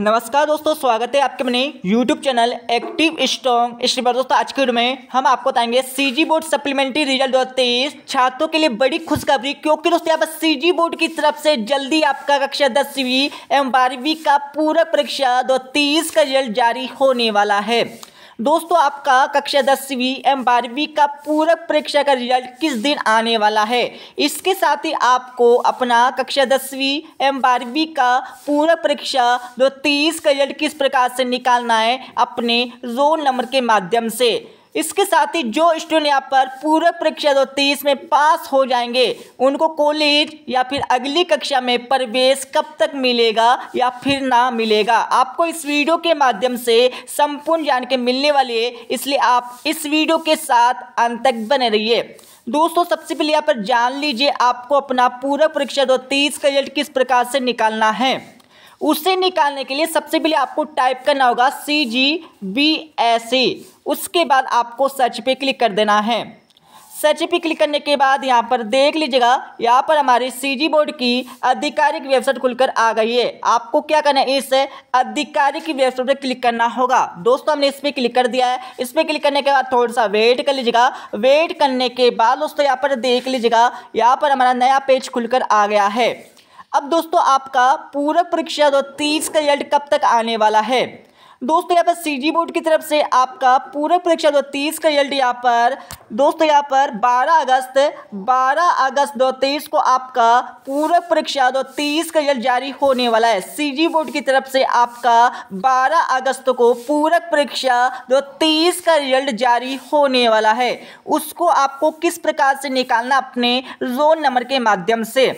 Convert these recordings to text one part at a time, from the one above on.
नमस्कार दोस्तों स्वागत है आपके अपने YouTube चैनल एक्टिव स्ट्रॉन्ग स्ट्री पर दोस्तों आज के वीडियो में हम आपको बताएंगे C G board supplementary result दो छात्रों के लिए बड़ी खुशखबरी क्योंकि दोस्तों यहाँ पर सी जी बोर्ड की तरफ से जल्दी आपका कक्षा दसवीं एवं बारहवीं का पूरक परीक्षा दो का रिजल्ट जारी होने वाला है दोस्तों आपका कक्षा दसवीं एवं बारहवीं का पूरक परीक्षा का रिजल्ट किस दिन आने वाला है इसके साथ ही आपको अपना कक्षा दसवीं एवं बारहवीं का पूरक परीक्षा दो तीस का रिजल्ट किस प्रकार से निकालना है अपने जोन नंबर के माध्यम से इसके साथ ही जो स्टूडेंट यहाँ पर पूरक परीक्षा दो तीस में पास हो जाएंगे उनको कॉलेज या फिर अगली कक्षा में प्रवेश कब तक मिलेगा या फिर ना मिलेगा आपको इस वीडियो के माध्यम से संपूर्ण जानकारी मिलने वाली है इसलिए आप इस वीडियो के साथ अंत तक बने रहिए दोस्तों सबसे पहले यहाँ पर जान लीजिए आपको अपना पूरक परीक्षा दो तीस का रिजल्ट किस प्रकार से निकालना है उसे निकालने के लिए सबसे पहले आपको टाइप करना होगा सी जी बी एस ई उसके बाद आपको सर्च पे क्लिक कर देना है सर्च पे क्लिक करने के बाद यहाँ पर देख लीजिएगा यहाँ पर हमारी सीजी बोर्ड की आधिकारिक वेबसाइट खुलकर आ गई है आपको क्या करना है इस आधिकारिक वेबसाइट पर क्लिक करना होगा दोस्तों हमने इस पर क्लिक कर दिया है इस पर क्लिक करने के बाद थोड़ा सा वेट कर लीजिएगा वेट करने के बाद दोस्तों यहाँ पर देख लीजिएगा यहाँ पर हमारा नया पेज खुलकर आ गया है अब दोस्तों आपका पूरक परीक्षा दो तीस का रिजल्ट कब तक आने वाला है दोस्तों यहाँ पर सीजी बोर्ड की तरफ से आपका पूरक परीक्षा दो तीस का रिजल्ट यहाँ पर दोस्तों यहाँ पर 12 अगस्त 12 अगस्त दो तेईस को आपका पूरक परीक्षा दो तीस का रिजल्ट जारी होने वाला है सीजी बोर्ड की तरफ से आपका 12 अगस्त को पूरक परीक्षा दो तीस का रिजल्ट जारी होने वाला है उसको आपको किस प्रकार से निकालना अपने जोन नंबर के माध्यम से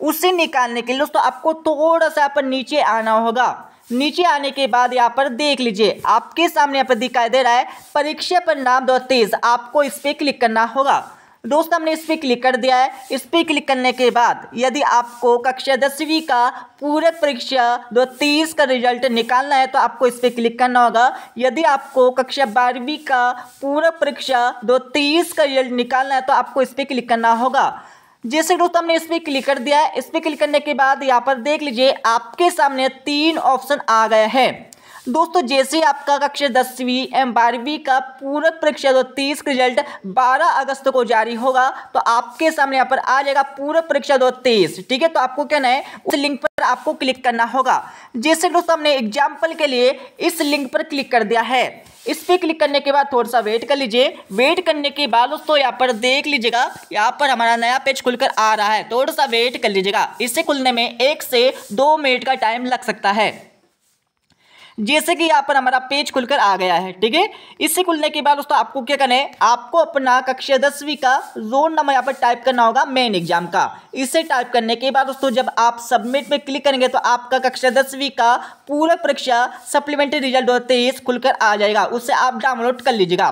उसे निकालने के लिए दोस्तों आपको थोड़ा सा यहाँ पर नीचे आना होगा नीचे आने के बाद यहाँ पर देख लीजिए आपके सामने यहाँ पर दिखाई दे रहा है परीक्षा परिणाम दो तेईस आपको इस पर क्लिक करना होगा दोस्तों हमने इस पर क्लिक कर दिया है इस पर क्लिक करने के बाद यदि आपको कक्षा दसवीं का पूरक परीक्षा दो तीस का रिजल्ट निकालना है तो आपको इस पर क्लिक करना होगा यदि आपको कक्षा बारहवीं का पूरक परीक्षा दो तीस का रिजल्ट निकालना है तो आपको इस पर क्लिक करना होगा जैसे दोस्तों हमने इस पर क्लिक कर दिया है इस पर क्लिक करने के बाद यहाँ पर देख लीजिए आपके सामने तीन ऑप्शन आ गया है दोस्तों जैसे आपका कक्षा दसवीं एवं बारहवीं का पूरक परीक्षा दो तीस का रिजल्ट 12 अगस्त को जारी होगा तो आपके सामने यहाँ पर आ जाएगा पूरक परीक्षा दो तेईस ठीक है तो आपको कहना है उस लिंक पर आपको क्लिक करना होगा जैसे दोस्तों हमने एग्जाम्पल के लिए इस लिंक पर क्लिक कर दिया है इस पर क्लिक करने के बाद थोड़ा सा वेट कर लीजिए वेट करने के बाद दोस्तों यहाँ पर देख लीजिएगा यहाँ पर हमारा नया पेज खुलकर आ रहा है थोड़ा सा वेट कर लीजिएगा इसे खुलने में एक से दो मिनट का टाइम लग सकता है जैसे कि यहाँ पर हमारा पेज खुलकर आ गया है ठीक है इससे खुलने के बाद दोस्तों आपको क्या करना है आपको अपना कक्षा दसवीं का रोल नंबर यहाँ पर टाइप करना होगा मेन एग्जाम का इसे टाइप करने के बाद दोस्तों जब आप सबमिट पर क्लिक करेंगे तो आपका कक्षा दसवीं का पूरा परीक्षा सप्लीमेंट्री रिजल्ट दो तेईस खुलकर आ जाएगा उसे आप डाउनलोड कर लीजिएगा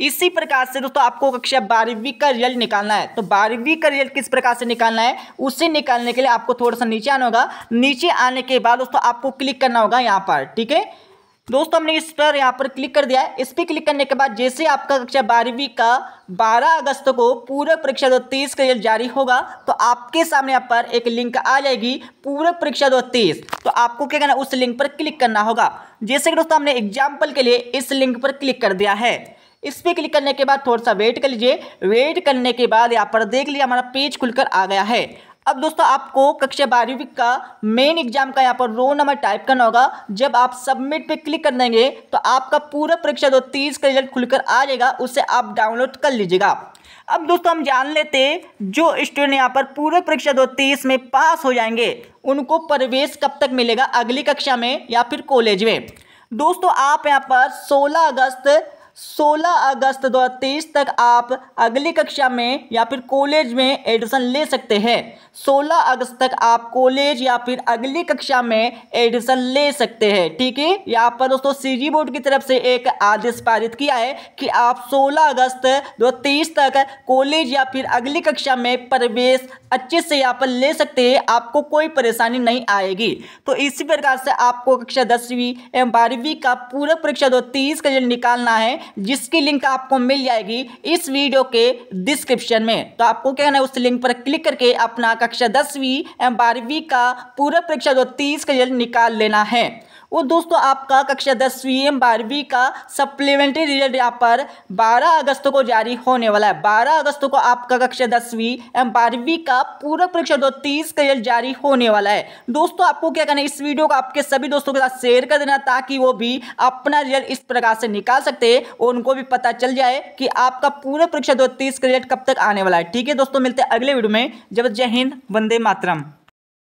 इसी प्रकार से दोस्तों आपको कक्षा बारहवीं का रिजल्ट निकालना है तो बारहवीं का रिजल्ट किस प्रकार से निकालना है उसे निकालने के लिए आपको थोड़ा सा नीचे आना होगा नीचे आने के बाद दोस्तों आपको क्लिक करना होगा यहाँ पर ठीक है दोस्तों हमने इस पर यहाँ पर क्लिक कर दिया है इस पर क्लिक करने के बाद जैसे आपका कक्षा बारहवीं का 12 अगस्त को पूरक परीक्षा दो तीस का रिजल्ट जारी होगा तो आपके सामने यहाँ पर एक लिंक आ जाएगी पूरक परीक्षा दो तीस तो आपको क्या करना उस लिंक पर क्लिक करना होगा जैसे कि दोस्तों हमने एग्जाम्पल के लिए इस लिंक पर क्लिक कर दिया है इस पर क्लिक करने के बाद थोड़ा सा वेट कर लीजिए वेट करने के बाद यहाँ पर देख लीजिए हमारा पेज खुलकर आ गया है अब दोस्तों आपको कक्षा बारहवीं का मेन एग्जाम का यहाँ पर रोल नंबर टाइप करना होगा जब आप सबमिट पे क्लिक कर देंगे तो आपका पूरा परीक्षा दो तीस का रिजल्ट खुलकर आ जाएगा उसे आप डाउनलोड कर लीजिएगा अब दोस्तों हम जान लेते जो स्टूडेंट यहाँ पर पूरे परीक्षा दो तीस में पास हो जाएंगे उनको प्रवेश कब तक मिलेगा अगली कक्षा में या फिर कॉलेज में दोस्तों आप यहाँ पर सोलह अगस्त 16 अगस्त 2023 तक आप अगली कक्षा में या फिर कॉलेज में एडमिशन ले सकते हैं 16 अगस्त तक आप कॉलेज या फिर अगली कक्षा में एडमिशन ले सकते हैं ठीक है यहाँ पर दोस्तों सी बोर्ड की तरफ से एक आदेश पारित किया है कि आप 16 अगस्त 2023 तक कॉलेज या फिर अगली कक्षा में प्रवेश अच्छे से यहाँ पर ले सकते हैं आपको कोई परेशानी नहीं आएगी तो इसी प्रकार से आपको कक्षा दसवीं एवं बारहवीं का पूरा परीक्षा दो तीस का रिजल्ट निकालना है जिसकी लिंक आपको मिल जाएगी इस वीडियो के डिस्क्रिप्शन में तो आपको क्या करना है उस लिंक पर क्लिक करके अपना कक्षा दसवीं एवं बारहवीं का पूरा परीक्षा जो तीस का रिजल्ट निकाल लेना है वो दोस्तों आपका कक्षा दसवीं बारहवीं का सप्लीमेंट्री रिजल्ट यहाँ पर 12 अगस्त को जारी होने वाला है 12 अगस्त को आपका कक्षा दसवीं एवं बारहवीं का पूरा परीक्षा दो तीस का रिजल्ट जारी होने वाला है दोस्तों आपको क्या करना है इस वीडियो को आपके सभी दोस्तों के साथ शेयर कर देना ताकि वो भी अपना रिजल्ट इस प्रकार से निकाल सकते और उनको भी पता चल जाए कि आपका पूरा परीक्षा दो तीस का रिजल्ट कब तक आने वाला है ठीक है दोस्तों मिलते हैं अगले वीडियो में जब जय हिंद वंदे मातरम